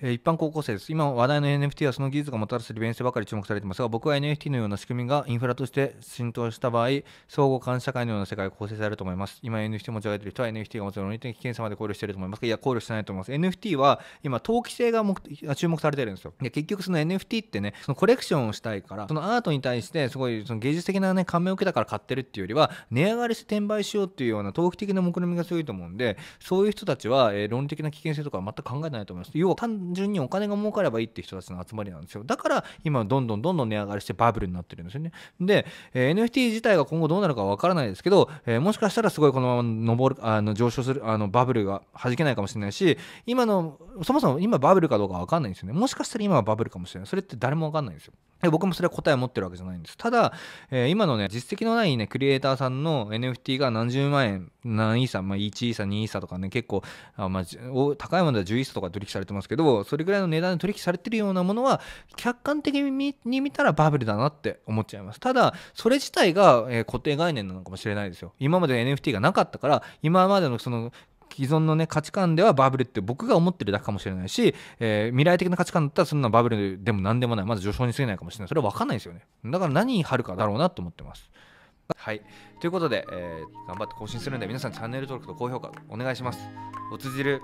一般高校生です。今話題の NFT はその技術がもたらす利便性ばかり注目されていますが、僕は NFT のような仕組みがインフラとして浸透した場合、相互監視社会のような世界が構成されると思います。今 NFT を持ち上げている人は NFT が持つ論理的危険さまで考慮していると思いますが、いや、考慮してないと思います。NFT は今、投機性が注目されてるんですよ。で、結局その NFT ってね、そのコレクションをしたいから、そのアートに対してすごいその芸術的なね、感銘を受けたから買ってるっていうよりは、値上がりして転売しようっていうような投機的な目論みが強いと思うんで、そういう人たちは、えー、論理的な危険性とかは全く考えてないと思います。要は単純にお金が儲かればいいって人たちの集まりなんですよだから今どんどんどんどん値上がりしてバブルになってるんですよねで、えー、NFT 自体が今後どうなるかわからないですけど、えー、もしかしたらすごいこのまま上るあの上昇するあのバブルが弾けないかもしれないし今のそもそも今バブルかどうかわかんないんですよねもしかしたら今はバブルかもしれないそれって誰もわかんないんですよ僕もそれは答えを持ってるわけじゃないんです。ただ、えー、今のね、実績のないね、クリエイターさんの NFT が何十万円、何イーサ、まあ、1イーサ、2イーサとかね、結構、あまあ、高いものでは10イーサとか取引されてますけど、それぐらいの値段で取引されてるようなものは、客観的に見たらバブルだなって思っちゃいます。ただ、それ自体が、えー、固定概念なのかもしれないですよ。今まで NFT がなかったから、今までのその既存のね価値観ではバブルって僕が思ってるだけかもしれないし、えー、未来的な価値観だったらそんなバブルでも何でもないまず序章に過ぎないかもしれないそれは分かんないですよねだから何貼るかだろうなと思ってますはいということで、えー、頑張って更新するんで皆さんチャンネル登録と高評価お願いしますおつじる